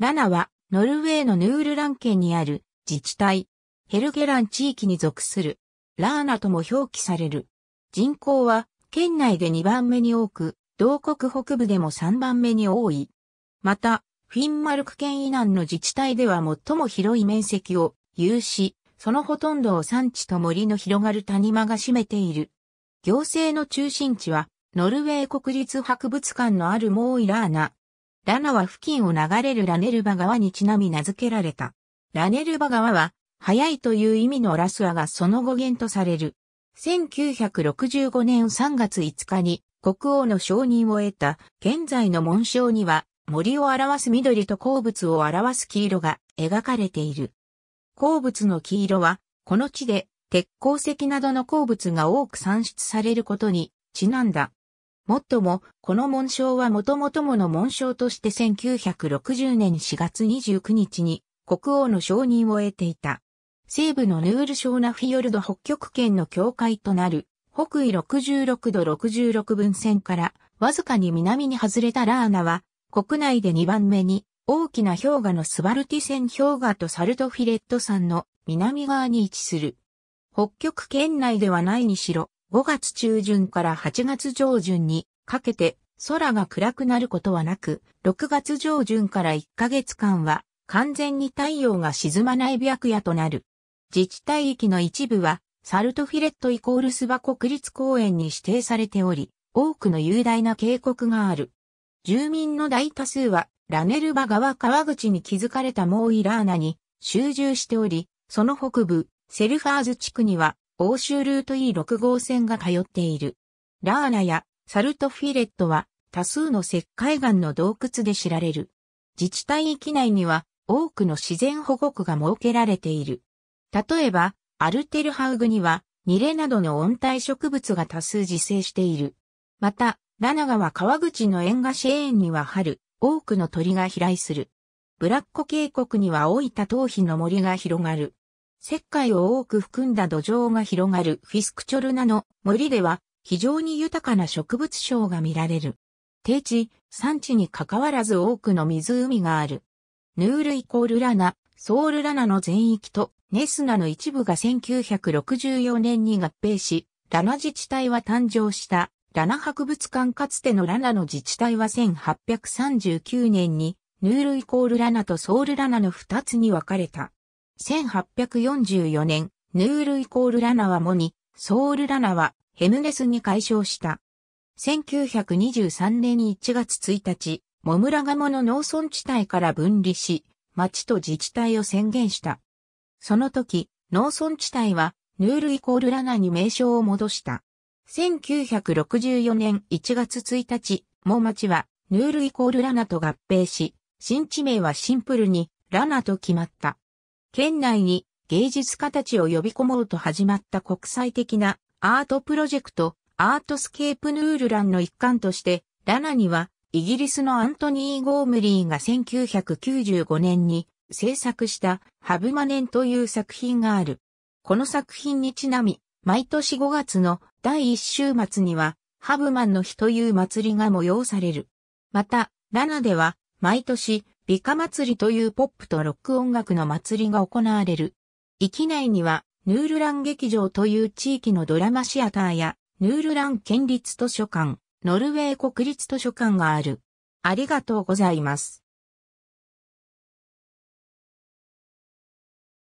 ラナは、ノルウェーのヌールラン県にある自治体、ヘルゲラン地域に属する、ラーナとも表記される。人口は、県内で2番目に多く、同国北部でも3番目に多い。また、フィンマルク県以南の自治体では最も広い面積を有し、そのほとんどを山地と森の広がる谷間が占めている。行政の中心地は、ノルウェー国立博物館のあるモーイラーナ、ラナは付近を流れるラネルバ川にちなみ名付けられた。ラネルバ川は、早いという意味のラスアがその語源とされる。1965年3月5日に国王の承認を得た現在の紋章には森を表す緑と鉱物を表す黄色が描かれている。鉱物の黄色はこの地で鉄鉱石などの鉱物が多く産出されることにちなんだもっとも、この紋章はもともともの紋章として1960年4月29日に国王の承認を得ていた。西部のヌールショーナフィヨルド北極圏の境界となる北緯66度66分線からわずかに南に外れたラーナは国内で2番目に大きな氷河のスバルティ線氷河とサルトフィレット山の南側に位置する。北極圏内ではないにしろ、5月中旬から8月上旬にかけて空が暗くなることはなく、6月上旬から1ヶ月間は完全に太陽が沈まない白夜となる。自治体域の一部はサルトフィレットイコールスバ国立公園に指定されており、多くの雄大な渓谷がある。住民の大多数はラネルバ川川口に築かれたモーイラーナに集中しており、その北部、セルファーズ地区には欧州ルート E6 号線が通っている。ラーナやサルトフィレットは多数の石灰岩の洞窟で知られる。自治体域内には多くの自然保護区が設けられている。例えば、アルテルハウグにはニレなどの温帯植物が多数自生している。また、ラナ川川口の沿岸シェーンには春、多くの鳥が飛来する。ブラッコ渓谷には大いた頭皮の森が広がる。石灰を多く含んだ土壌が広がるフィスクチョルナの森では非常に豊かな植物章が見られる。低地、産地に関わらず多くの湖がある。ヌールイコールラナ、ソールラナの全域とネスナの一部が1964年に合併し、ラナ自治体は誕生した。ラナ博物館かつてのラナの自治体は1839年に、ヌールイコールラナとソールラナの2つに分かれた。1844年、ヌールイコールラナはモニ、ソウルラナはヘムネスに解消した。1923年1月1日、モムラガモの農村地帯から分離し、町と自治体を宣言した。その時、農村地帯は、ヌールイコールラナに名称を戻した。1964年1月1日、モ町は、ヌールイコールラナと合併し、新地名はシンプルに、ラナと決まった。県内に芸術家たちを呼び込もうと始まった国際的なアートプロジェクト、アートスケープヌールランの一環として、ラナには、イギリスのアントニー・ゴームリーが1995年に制作したハブマネンという作品がある。この作品にちなみ、毎年5月の第1週末には、ハブマンの日という祭りが催される。また、ラナでは、毎年美化祭りというポップとロック音楽の祭りが行われる。域内には、ヌールラン劇場という地域のドラマシアターや、ヌールラン県立図書館、ノルウェー国立図書館がある。ありがとうございます。